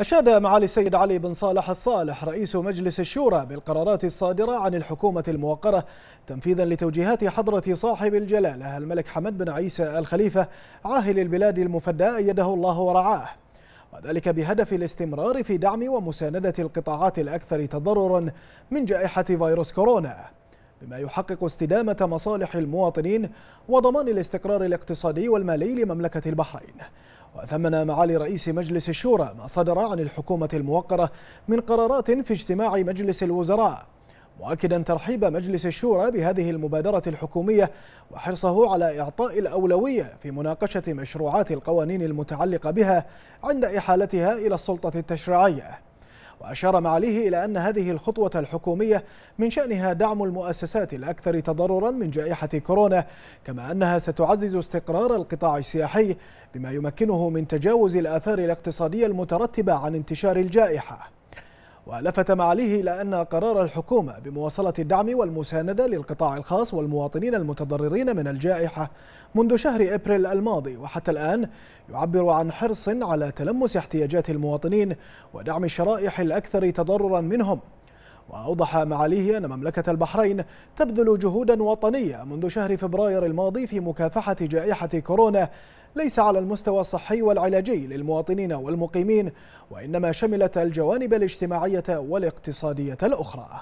أشاد معالي السيد علي بن صالح الصالح رئيس مجلس الشورى بالقرارات الصادرة عن الحكومة الموقرة تنفيذا لتوجيهات حضرة صاحب الجلالة الملك حمد بن عيسى الخليفة عاهل البلاد المفدى أيده الله ورعاه وذلك بهدف الاستمرار في دعم ومساندة القطاعات الأكثر تضررا من جائحة فيروس كورونا بما يحقق استدامة مصالح المواطنين وضمان الاستقرار الاقتصادي والمالي لمملكة البحرين وثمن معالي رئيس مجلس الشورى ما صدر عن الحكومة الموقرة من قرارات في اجتماع مجلس الوزراء مؤكدا ترحيب مجلس الشورى بهذه المبادرة الحكومية وحرصه على إعطاء الأولوية في مناقشة مشروعات القوانين المتعلقة بها عند إحالتها إلى السلطة التشريعية وأشار معاليه إلى أن هذه الخطوة الحكومية من شأنها دعم المؤسسات الأكثر تضررا من جائحة كورونا كما أنها ستعزز استقرار القطاع السياحي بما يمكنه من تجاوز الآثار الاقتصادية المترتبة عن انتشار الجائحة ولفت معاليه إلى أن قرار الحكومة بمواصلة الدعم والمساندة للقطاع الخاص والمواطنين المتضررين من الجائحة منذ شهر إبريل الماضي وحتى الآن يعبر عن حرص على تلمس احتياجات المواطنين ودعم الشرائح الأكثر تضررا منهم وأوضح معاليه أن مملكة البحرين تبذل جهودا وطنية منذ شهر فبراير الماضي في مكافحة جائحة كورونا ليس على المستوى الصحي والعلاجي للمواطنين والمقيمين وإنما شملت الجوانب الاجتماعية والاقتصادية الأخرى